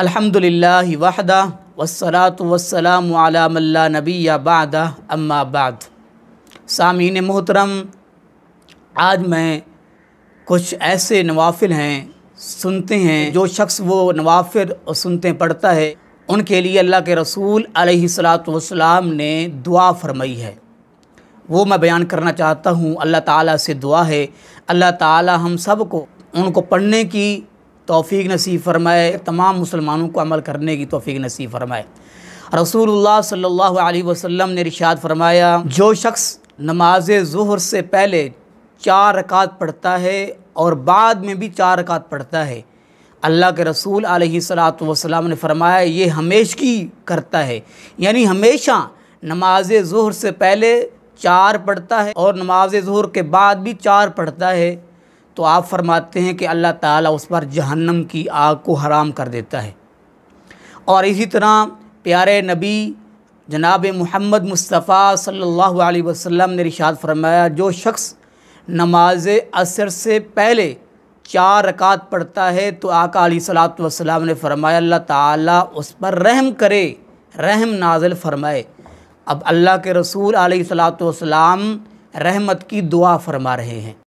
الحمد للہ وحدہ وسلاۃ وسلام علام اللہ نبی اما بعد سامعین محترم آج میں کچھ ایسے نوافل ہیں سنتے ہیں جو شخص وہ نوافر اور سنتے پڑھتا ہے ان کے لیے اللہ کے رسول علیہ اللاۃ والسلام نے دعا فرمائی ہے وہ میں بیان کرنا چاہتا ہوں اللہ تعالیٰ سے دعا ہے اللہ تعالیٰ ہم سب کو ان کو پڑھنے کی توفیق نصیب فرمائے تمام مسلمانوں کو عمل کرنے کی توفیق نصیب فرمائے رسول اللہ صلی اللہ علیہ وسلم نے رشاد فرمایا جو شخص نماز ظہر سے پہلے چار رکعت پڑھتا ہے اور بعد میں بھی چار رکعت پڑھتا ہے اللہ کے رسول علیہ صلاۃ نے فرمایا یہ ہمیش کی کرتا ہے یعنی ہمیشہ نماز ظہر سے پہلے چار پڑھتا ہے اور نماز ظہر کے بعد بھی چار پڑھتا ہے تو آپ فرماتے ہیں کہ اللہ تعالیٰ اس پر جہنم کی آگ کو حرام کر دیتا ہے اور اسی طرح پیارے نبی جناب محمد مصطفیٰ صلی اللہ علیہ وسلم نے رشاد فرمایا جو شخص نماز اثر سے پہلے چار رکعت پڑھتا ہے تو آقا علیہ صلاۃ نے فرمایا اللہ تعالیٰ اس پر رحم کرے رحم نازل فرمائے اب اللہ کے رسول علیہ السلام رحمت کی دعا فرما رہے ہیں